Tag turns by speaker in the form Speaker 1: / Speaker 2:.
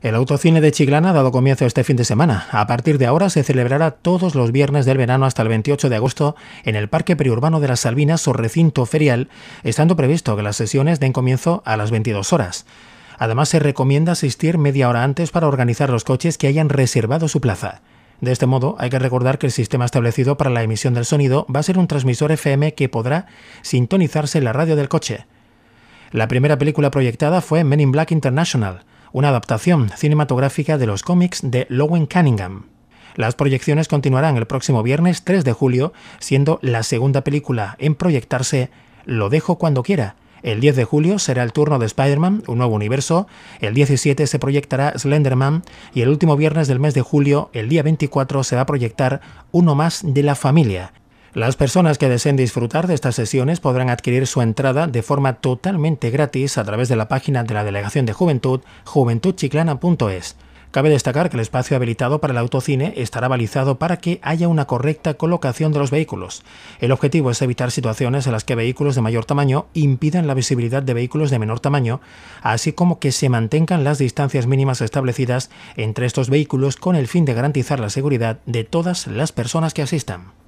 Speaker 1: El Autocine de Chiclana ha dado comienzo este fin de semana. A partir de ahora se celebrará todos los viernes del verano hasta el 28 de agosto en el Parque Periurbano de las Salvinas o recinto ferial, estando previsto que las sesiones den comienzo a las 22 horas. Además se recomienda asistir media hora antes para organizar los coches que hayan reservado su plaza. De este modo, hay que recordar que el sistema establecido para la emisión del sonido va a ser un transmisor FM que podrá sintonizarse en la radio del coche. La primera película proyectada fue Men in Black International, una adaptación cinematográfica de los cómics de Lowen Cunningham. Las proyecciones continuarán el próximo viernes 3 de julio, siendo la segunda película en proyectarse Lo dejo cuando quiera. El 10 de julio será el turno de Spider-Man, un nuevo universo, el 17 se proyectará Slenderman y el último viernes del mes de julio, el día 24, se va a proyectar uno más de la familia, las personas que deseen disfrutar de estas sesiones podrán adquirir su entrada de forma totalmente gratis a través de la página de la Delegación de Juventud, juventudchiclana.es. Cabe destacar que el espacio habilitado para el autocine estará balizado para que haya una correcta colocación de los vehículos. El objetivo es evitar situaciones en las que vehículos de mayor tamaño impidan la visibilidad de vehículos de menor tamaño, así como que se mantengan las distancias mínimas establecidas entre estos vehículos con el fin de garantizar la seguridad de todas las personas que asistan.